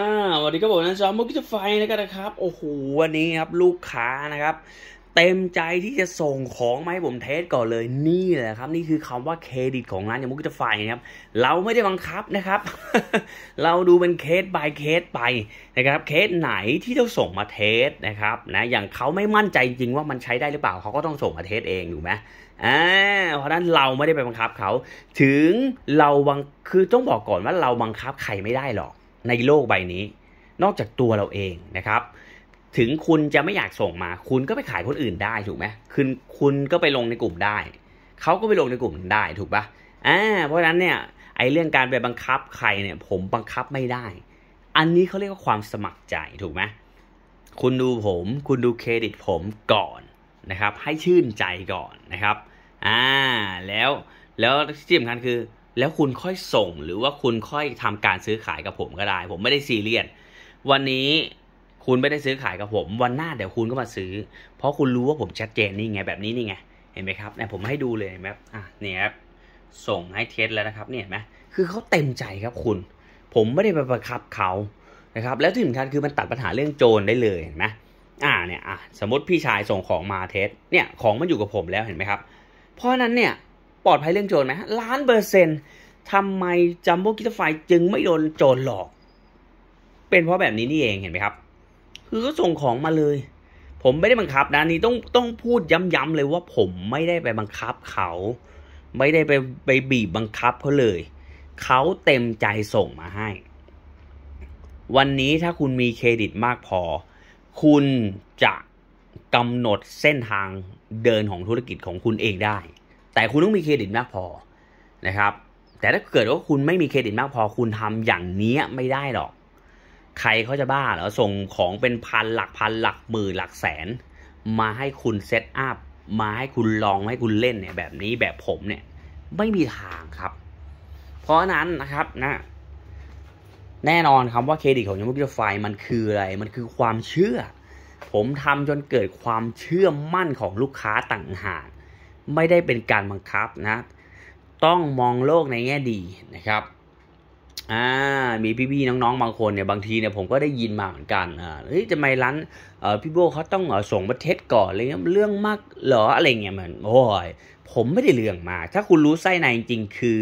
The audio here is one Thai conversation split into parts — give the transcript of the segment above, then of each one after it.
อ่าวันนี้ก็บอกนะจอมมุกจะไฟนะครับนะครับ โอ้โหวันนี้ครับลูกค้านะครับ เต็มใจที่จะส่งของมาให้ผมเทสก่อนเลยนี่แหละครับนี่คือคำว่าเครดิตของร้านยามมุกจะไฟนะครับเราไม่ได้บังคับนะครับ เราดูเป็นเคสายเคสไปนะครับ เคสไหนที่เราส่งมาเทสนะครับนะอย่างเขาไม่มั่นใจจริงว่ามันใช้ได้หรือเปล่าเขาก็ต้องส่งมาเทสเองถูกไหมอ่าเพราะนั้นเราไม่ได้ไปบังคับเขา ถึงเราบังคือต้องบอกก่อนว่าเราบังคับใครไม่ได้หรอกในโลกใบนี้ นอกจากตัวเราเองนะครับ ถึงคุณจะไม่อยากส่งมา คุณก็ไปขายคนอื่นได้ถูกไหมคุณคุณก็ไปลงในกลุ่มได้เขาก็ไปลงในกลุ่มได้ถูกปะอ่าเพราะนั้นเนี่ยไอเรื่องการไปบังคับใครเนี่ย ผมบังคับไม่ได้ อันนี้เขาเรียกว่าความสมัครใจถูกไหมคุณดูผม คุณดูเครดิตผมก่อนนะครับ ให้ชื่นใจก่อนนะครับอ่าแล้วแล้วที่สำคัญคือแล้วคุณค่อยส่งหรือว่าคุณค่อยทำการซื้อขายกับผมก็ได้ ผมไม่ได้ซีเรียสวันนี้คุณไม่ได้ซื้อขายกับผม วันหน้าเดี๋ยวคุณก็มาซื้อ เพราะคุณรู้ว่าผมชัดเจนนี่ไงแบบนี้นี่ไงเห็นไหมครับเนี่ยผมให้ดูเลยแบบอ่ะเนี่ยครับส่งให้เทสแล้วนะครับเนี่ยเห็นไหมคือเขาเต็มใจครับคุณ ผมไม่ได้ไปประคับเขานะครับแล้วที่สำคัญคือมันตัดปัญหาเรื่องโจรได้เลยเห็นไหมอ่าเนี่ยอ่ะสมมติพี่ชายส่งของมาเทสเนี่ยของมันอยู่กับผมแล้วเห็นไหมครับเพราะนั้นเนี่ยปลอดภัยเรื่องโจรไหมล้านเปอร์เซ็นต์ทำไมจัมโบ้กิฟต์ไฟจึงไม่โดนโจรหลอก เป็นเพราะแบบนี้นี่เองเห็นไหมครับ คือก็ส่งของมาเลย ผมไม่ได้บังคับนะนี่ต้องต้องพูดย้ำๆเลยว่าผมไม่ได้ไปบังคับ เขาไม่ได้ไปไปบีบบังคับเขาเลยเขาเต็มใจส่งมาให้ วันนี้ถ้าคุณมีเครดิตมากพอ คุณจะกำหนดเส้นทางเดินของธุรกิจของคุณเองได้แต่คุณต้องมีเครดิตมากพอนะครับ แต่ถ้าเกิดว่าคุณไม่มีเครดิตมากพอ คุณทำอย่างนี้ไม่ได้หรอก ใครเขาจะบ้าเหรอส่งของเป็นพันหลักพันหลักหมื่นหลักแสน มาให้คุณเซตอัพมาให้คุณลองให้คุณเล่นเนี่ย แบบนี้แบบผมเนี่ย ไม่มีทางครับ เพราะนั้นนะครับนะ แน่นอนคำว่าเครดิตของยมุกิไฟมันคืออะไร มันคือความเชื่อ ผมทำจนเกิดความเชื่อมั่นของลูกค้าต่างหากไม่ได้เป็นการบังคับนะ ต้องมองโลกในแง่ดีนะครับ อ่า มีพี่ๆ น้องๆ บางคนเนี่ยบางทีเนี่ยผมก็ได้ยินมาเหมือนกัน อ่า เฮ้ยทำไมร้านเออพี่โบเขาต้องอส่งประเทศก่อนอะไรเงี้ย เรื่องมากเหรออะไรเงี้ยมันโอ้ย ผมไม่ได้เรื่องมา ถ้าคุณรู้ไส้ในจริงๆ คือ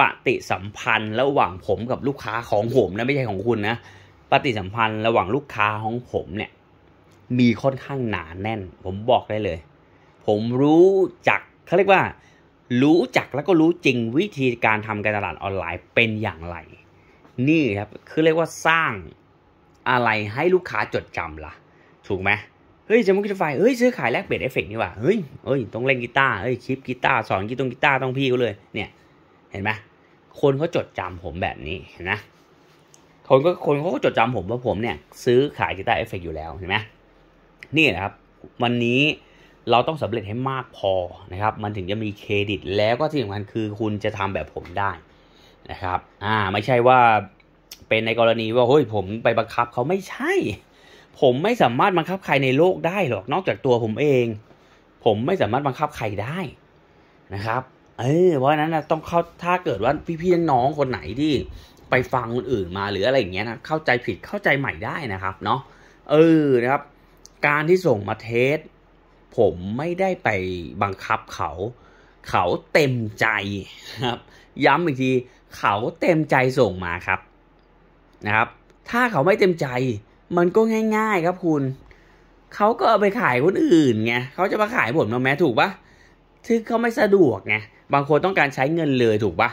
ปฏิสัมพันธ์ระหว่างผมกับลูกค้าของผมนะไม่ใช่ของคุณนะ ปฏิสัมพันธ์ระหว่างลูกค้าของผมเนี่ย มีค่อนข้างหนาแน่น ผมบอกได้เลยผมรู้จักเขาเรียกว่า รู้จักแล้วก็รู้จริงวิธีการทำการตลาดออนไลน์เป็นอย่างไร นี่ครับ คือเรียกว่าสร้างอะไรให้ลูกค้าจดจำละ่ะ ถูกไหมเฮ้ยจะมุกจะไฟเฮ้ยซื้อขายแลกเปลี่ยนเอฟเฟกนี่ว่าเฮ้ยเฮ้ย ต้องเล่นกีตาร์เฮ้ยคลิปกีตาร์สอนกีตงกีตาร์ต้องพี่เขาเลย เนี่ย เห็นไหม คนเขาจดจำผมแบบนี้เห็นไหมคนก็คนเขาก็จดจำผมว่าผมเนี่ย ซื้อขายกีตาร์เอฟเฟกอยู่แล้วเห็นไหมนี่นะครับ วันนี้เราต้องสำเร็จให้มากพอนะครับ มันถึงจะมีเครดิต แล้วก็ที่สำคัญคือคุณจะทำแบบผมได้นะครับ อ่า ไม่ใช่ว่า เป็นในกรณีว่าเฮ้ยผมไปบังคับเขาไม่ใช่ ผมไม่สามารถบังคับใครในโลกได้หรอก นอกจากตัวผมเอง ผมไม่สามารถบังคับใครได้นะครับ เออ เพราะนั้นนะต้องเข้า ถ้าเกิดว่าพี่่น้องคนไหนที่ไปฟังคนอื่นมาหรืออะไรอย่างเงี้ยนะ เข้าใจผิด เข้าใจใหม่ได้นะครับ เนาะเออ นะครับ การที่ส่งมาเทสผมไม่ได้ไปบังคับเขา เขาเต็มใจครับ ย้ำอีกที เขาเต็มใจส่งมาครับ นะครับ ถ้าเขาไม่เต็มใจ มันก็ง่าย ๆ ครับคุณ เขาก็เอาไปขายคนอื่นไงเขาจะมาขายผมเนาะแม้ถูกปะถึงเขาไม่สะดวกไง บางคนต้องการใช้เงินเลยถูกปะ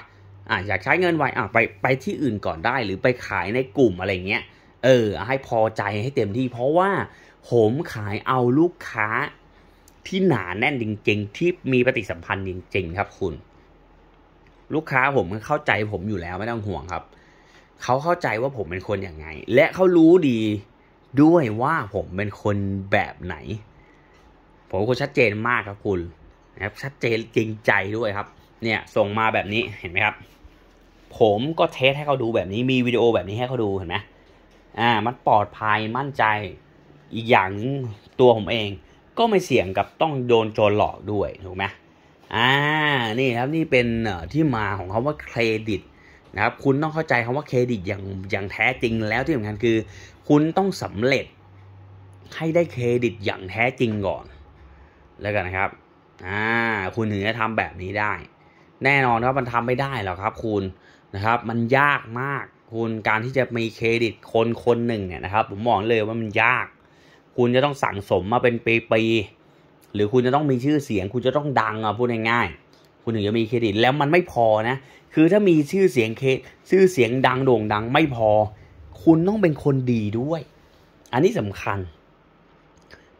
อ่าอยากใช้เงินไวอ่าไปไปที่อื่นก่อนได้ หรือไปขายในกลุ่มอะไรเงี้ย เออ ให้พอใจให้เต็มที่ เพราะว่าผมขายเอาลูกค้าที่หนาแน่นจริง ๆ ที่มีปฏิสัมพันธ์จริง ๆ ครับ คุณ ลูกค้าผมเข้าใจ ผมอยู่แล้วไม่ต้องห่วงครับเขาเข้าใจว่าผมเป็นคนอย่างไง และเขารู้ดีด้วยว่าผมเป็นคนแบบไหน ผมคนชัดเจนมากครับคุณนะครับ ชัดเจนจริงใจด้วยครับ เนี่ยส่งมาแบบนี้เห็นไหมครับ ผมก็เทสให้เขาดูแบบนี้มีวิดีโอแบบนี้ให้เขาดูเห็นไหมอ่ามันปลอดภัยมั่นใจอีกอย่างตัวผมเองก็ไม่เสี่ยงกับต้องโดนโจรหลอกด้วยถูกไหมอ่านี่ครับนี่เป็นที่มาของคาว่าเครดิตนะครับ คุณต้องเข้าใจคำว่าเครดิตอย่างอย่างแท้จริงแล้วที่สำคัญคือ คุณต้องสำเร็จให้ได้เครดิตอย่างแท้จริงก่อน แล้วกันนะครับอ่าคุณถึงจะทำแบบนี้ได้ แน่นอนว่ามันทำไม่ได้หรอกครับ คุณนะครับมันยากมาก คุณการที่จะมีเครดิตคนคนหนึ่งเนี่ยนะครับผมมองเลยว่ามันยากคุณ จะต้องสั่งสมมาเป็นปีๆหรือคุณจะต้องมีชื่อเสียง คุณจะต้องดังอ่ะพูดง่ายๆ คุณถึงจะมีเครดิต แล้วมันไม่พอ นะ คือถ้ามีชื่อเสียงเคชื่อเสียงดังโด่งดังไม่พอ คุณต้องเป็นคนดีด้วย อันนี้สำคัญ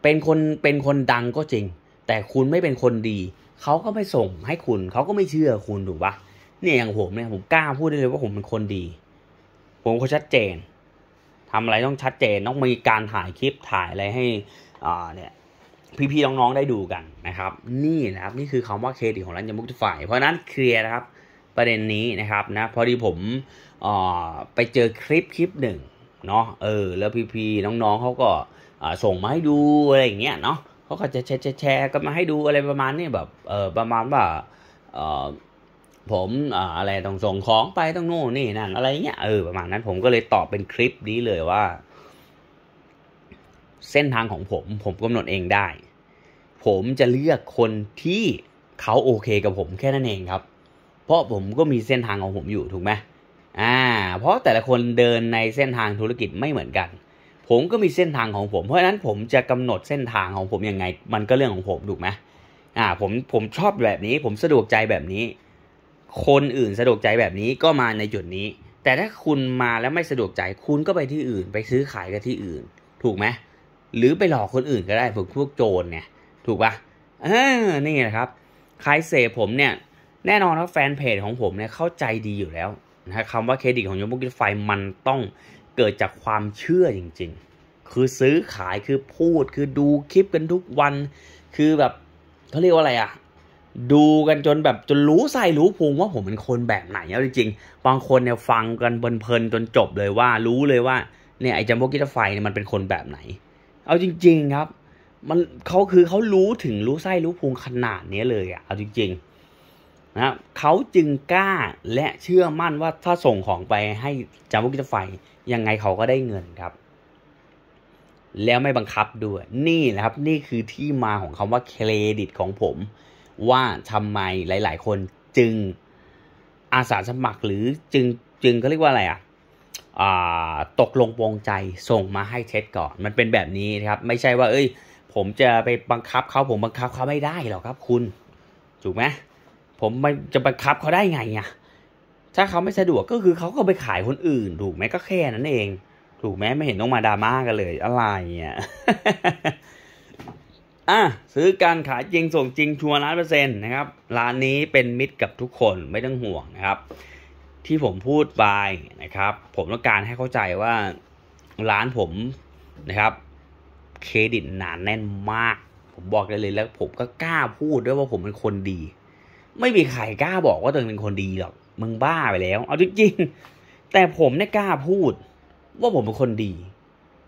เป็นคนเป็นคนดังก็จริง แต่คุณไม่เป็นคนดี เขาก็ไม่ส่งให้คุณเขาก็ไม่เชื่อคุณถูกปะเนี่ยอย่างผมเนี่ยผมกล้าพูดได้เลยว่าผมเป็นคนดี ผมก็ชัดเจนทำอะไรต้องชัดเจน ต้องมีการถ่ายคลิป ถ่ายอะไรให้เนี่ย พี่ๆ น้อง ๆ ได้ดูกันนะครับ นี่นะครับ นี่คือคำว่าเครดิตของร้านยามุกทุกฝ่ายเพราะนั้นเคลียร์นะครับ ประเด็นนี้นะครับนะ พอดีผมอ่ไปเจอคลิปคลิปหนึ่ง เนาะเออ แล้วพี่ๆ น้องๆเขาก็ อ่ส่งมาให้ดูอะไรอย่างเงี้ย เนาะเขาก็จะแชร์แชร์ก็มาให้ดูอะไรประมาณนี้แบบ เออประมาณว่า เออผมอะไรต้องส่งของไปต้องโน่นนี่นั่นอะไรเงี้ย เออ ประมาณนั้นผมก็เลยตอบเป็นคลิปนี้เลยว่า เส้นทางของผม ผมกำหนดเองได้ ผมจะเลือกคนที่เขาโอเคกับผมแค่นั้นเองครับ เพราะผมก็มีเส้นทางของผมอยู่ถูกไหมอ่า เพราะแต่ละคนเดินในเส้นทางธุรกิจไม่เหมือนกัน ผมก็มีเส้นทางของผม เพราะฉะนั้นผมจะกำหนดเส้นทางของผมยังไง มันก็เรื่องของผมถูกไหมอ่า ผมผมชอบแบบนี้ ผมสะดวกใจแบบนี้คนอื่นสะดวกใจแบบนี้ก็มาในจุดนี้ แต่ถ้าคุณมาแล้วไม่สะดวกใจคุณก็ไปที่อื่น ไปซื้อขายกันที่อื่น ถูกไหม หรือไปหลอกคนอื่นก็ได้พวกพวกโจรเนี่ย ถูกปะ่ะนี่ละครับใครเสพผมเนี่ยแน่นอนว่าแฟนเพจของผมเนี่ยเข้าใจดีอยู่แล้วนะคำว่าเครดิตของยมบุกิไฟมันต้อง เกิดจากความเชื่อจริง ๆ คือซื้อขายคือพูดคือดูคลิปกันทุกวัน คือแบบเขาเรียกว่าอะไรอะดูกันจนแบบจนรู้ใส่รู้พุงว่าผมเป็นคนแบบไหนนี่ยจริงๆบางคนเนี่ยฟังกันเพลินๆจนจบเลยว่ารู้เลยว่า เนี่ยไอ้จัมโบ้กิตาไฟเนี่ยมันเป็นคนแบบไหน เอาจริง ๆครับ มันเขาคือเขารู้ถึงรู้ไส้รู้พุงขนาดนี้เลยอะเอาจริงๆนะเขาจึงกล้าและเชื่อมั่นว่าถ้าส่งของไปให้จัมโบ้กิตาไฟยังไงเขาก็ได้เงินครับ แล้วไม่บังคับด้วยนี่แหละครับ นี่คือที่มาของคำว่าเครดิต ของผมว่าทำไมหลาย ๆ คนจึงอาสาสมัครหรือจึงจึงก็เรียกว่าอะไรอ่ะตกลงปวงใจส่งมาให้เท็ดก่อน มันเป็นแบบนี้นะครับ ไม่ใช่ว่า เอ้ย ผมจะไปบังคับเขาผมบังคับเขาไม่ได้หรอกครับ คุณ ถูกไหมผมมันจะบังคับเขาได้ไงอ่ะถ้าเขาไม่สะดวกก็คือเขาก็ไปขายคนอื่นถูกไหมก็แค่นั้นเอง ถูกไหมไม่เห็นต้องมาดราม่ากันเลยอะไรเนี่ยอ่ะซื้อการขายจริงส่งจริงชัวร์ล้านเปอร์เซ็นต์นะครับร้านนี้เป็นมิตรกับทุกคนไม่ต้องห่วงนะครับ ที่ผมพูดไปนะครับ ผมต้องการให้เข้าใจว่าร้านผมนะครับ เครดิตหนานแน่นมากผมบอกได้เลยแล้วผมก็กล้าพูดด้วยว่าผมเป็นคนดี ไม่มี ใคร กล้าบอกว่าตัวเองเป็นคนดีหรอกมึงบ้าไปแล้ว เอาจริง แต่ผมเนี่ยกล้าพูด ว่าผมเป็นคนดี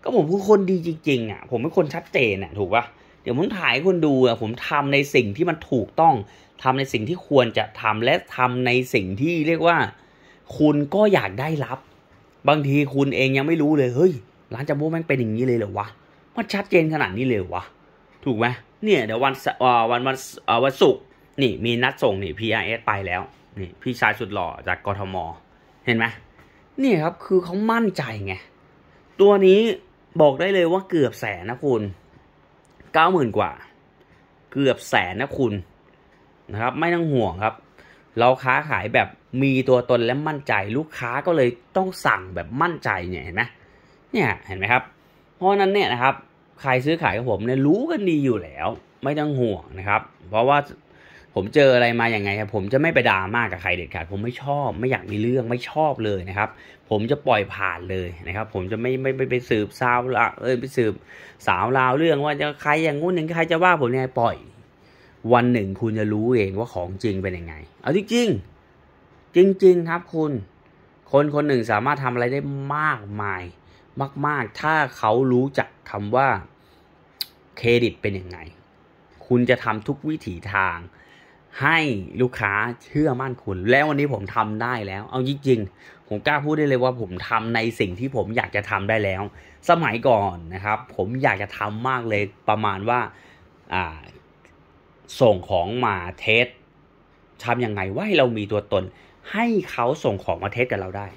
ก็ผมเป็นคนดีจริงๆอ่ะ ผมเป็นคนชัดเจนอ่ะถูกปะ่ะเดี๋ยวผมถ่ายให้คุณดูอะผมทำในสิ่งที่มันถูกต้องทำในสิ่งที่ควรจะทำและทำในสิ่งที่เรียกว่า คุณก็อยากได้รับ บางทีคุณเองยังไม่รู้เลย เฮ้ย ร้านจัมโบ้แม่งเป็นอย่างนี้เลยเหรอวะมันชัดเจนขนาดนี้เลยวะ ถูกไหมเนี่ยเดี๋ยววันวันวันวันศุกร์นี่มีนัดส่งนี่ PRS ไปแล้วนี่พี่ชายสุดหล่อจากกทมเห็นไหมเนี่ยครับคือเขามั่นใจไงตัวนี้บอกได้เลยว่าเกือบแสนนะคุณเก้าหมื่นกว่า เกือบแสนนะคุณนะครับ ไม่ต้องห่วงครับ เราค้าขายแบบมีตัวตนและมั่นใจ ลูกค้าก็เลยต้องสั่งแบบมั่นใจเนี่ยเห็นไหมเนี่ยเห็นไหมครับ เพราะนั้นเนี่ยนะครับ ใครซื้อขายกับผมเนี่ยรู้กันดีอยู่แล้ว ไม่ต้องห่วงนะครับ เพราะว่าผมเจออะไรมาอย่างไงครับ ผมจะไม่ไปด่ามากกับใครเด็ดขาดผมไม่ชอบไม่อยากมีเรื่องไม่ชอบเลยนะครับ ผมจะปล่อยผ่านเลยนะครับ ผมจะไม่ไม่ไปสืบสาวละเออไปสืบ สาวราวเรื่องว่าจะใครอย่างงู้นอย่างใครจะว่า ผมเนี่ยปล่อย วันหนึ่งคุณจะรู้เองว่าของจริงเป็นยังไง เอาจริงจริงจริงครับคุณคนคนหนึ่งสามารถทำอะไรได้มากมายมาก ๆ ถ้าเขารู้จักคำว่าเครดิตเป็นยังไง คุณจะทำทุกวิถีทางให้ลูกค้าเชื่อมั่นคุณแล้ววันนี้ผมทำได้แล้ว เอาจริงๆผมกล้าพูดได้เลยว่าผมทำในสิ่งที่ผมอยากจะทำได้แล้ว สมัยก่อนนะครับ ผมอยากจะทำมากเลยประมาณว่าอ่าส่งของมาเทสทำยังไงว่าให้เรามีตัวตน ให้เขาส่งของมาเทสกับเราได้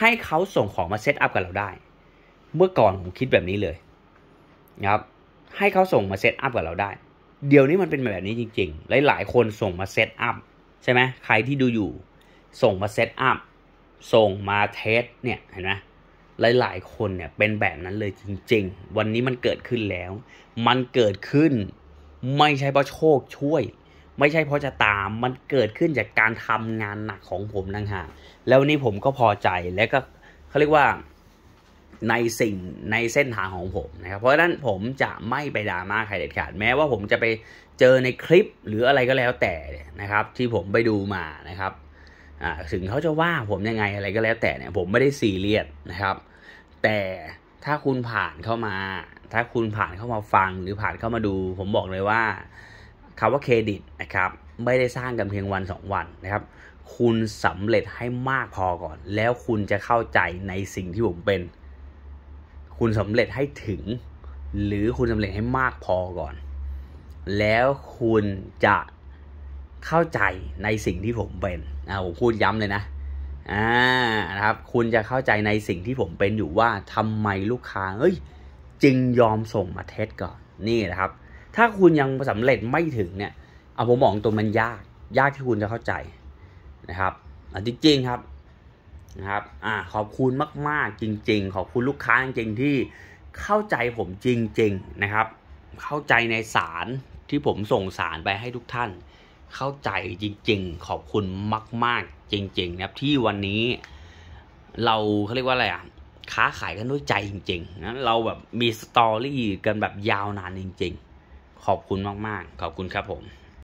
ให้เขาส่งของมาเซตอัพกับเราได้ เมื่อก่อนผมคิดแบบนี้เลยนะครับ ให้เขาส่งมาเซตอัพกับเราได้เดี๋ยวนี้มันเป็นแบบนี้จริง ๆ หลายๆคนส่งมาเซตอัพใช่ไหม ใครที่ดูอยู่ ส่งมาเซตอัพ ส่งมาเทสเนี่ยเห็นไหมหลายๆ คนเนี่ยเป็นแบบนั้นเลยจริง ๆ วันนี้มันเกิดขึ้นแล้ว มันเกิดขึ้นไม่ใช่เพราะโชคช่วย ไม่ใช่เพราะจะตาม มันเกิดขึ้นจากการทำงานหนักของผมน่ฮะแล้วนี้ผมก็พอใจและก็เขาเรียกว่าในสิ่งในเส้นทางของผมนะครับ เพราะฉะนั้นผมจะไม่ไปดราม่าใครเด็ดขาด แม้ว่าผมจะไปเจอในคลิปหรืออะไรก็แล้วแต่ นะครับ ที่ผมไปดูมานะครับ ถึงเขาจะว่าผมยังไงอะไรก็แล้วแต่เนี่ย ผมไม่ได้ซีเรียสนะครับ แต่ถ้าคุณผ่านเข้ามา ถ้าคุณผ่านเข้ามาฟังหรือผ่านเข้ามาดู ผมบอกเลยว่าคำว่าเครดิตนะครับไม่ได้สร้างกันเพียงวัน 2 วันนะครับ คุณสำเร็จให้มากพอก่อน แล้วคุณจะเข้าใจในสิ่งที่ผมเป็นคุณสำเร็จให้ถึงหรือคุณสำเร็จให้มากพอก่อน แล้วคุณจะเข้าใจในสิ่งที่ผมเป็นอ่าผมพูดย้ำเลยนะอ่านะครับ คุณจะเข้าใจในสิ่งที่ผมเป็นอยู่ว่าทำไมลูกค้าเอ้ย จึงยอมส่งมาเทสก่อนนี่นะครับ ถ้าคุณยังสาเร็จไม่ถึงเนี่ยเอาผมบอกตรงมันยาก ยากที่คุณจะเข้าใจนะครับจริงๆครับนะครับ อ่า ขอบคุณมาก ๆ จริง ๆ ขอบคุณลูกค้าจริงๆ ที่เข้าใจผมจริงๆ นะครับ เข้าใจในสารที่ผมส่งสารไปให้ทุกท่าน เข้าใจจริงๆ ขอบคุณมาก ๆ จริงๆ นะครับ ที่วันนี้ เราเขาเรียกว่าอะไรอ่ะ ค้าขายกันด้วยใจจริงๆนะเราแบบมีสตอรี่กันแบบยาวนานจริงๆ ขอบคุณมาก ๆ ขอบคุณครับผม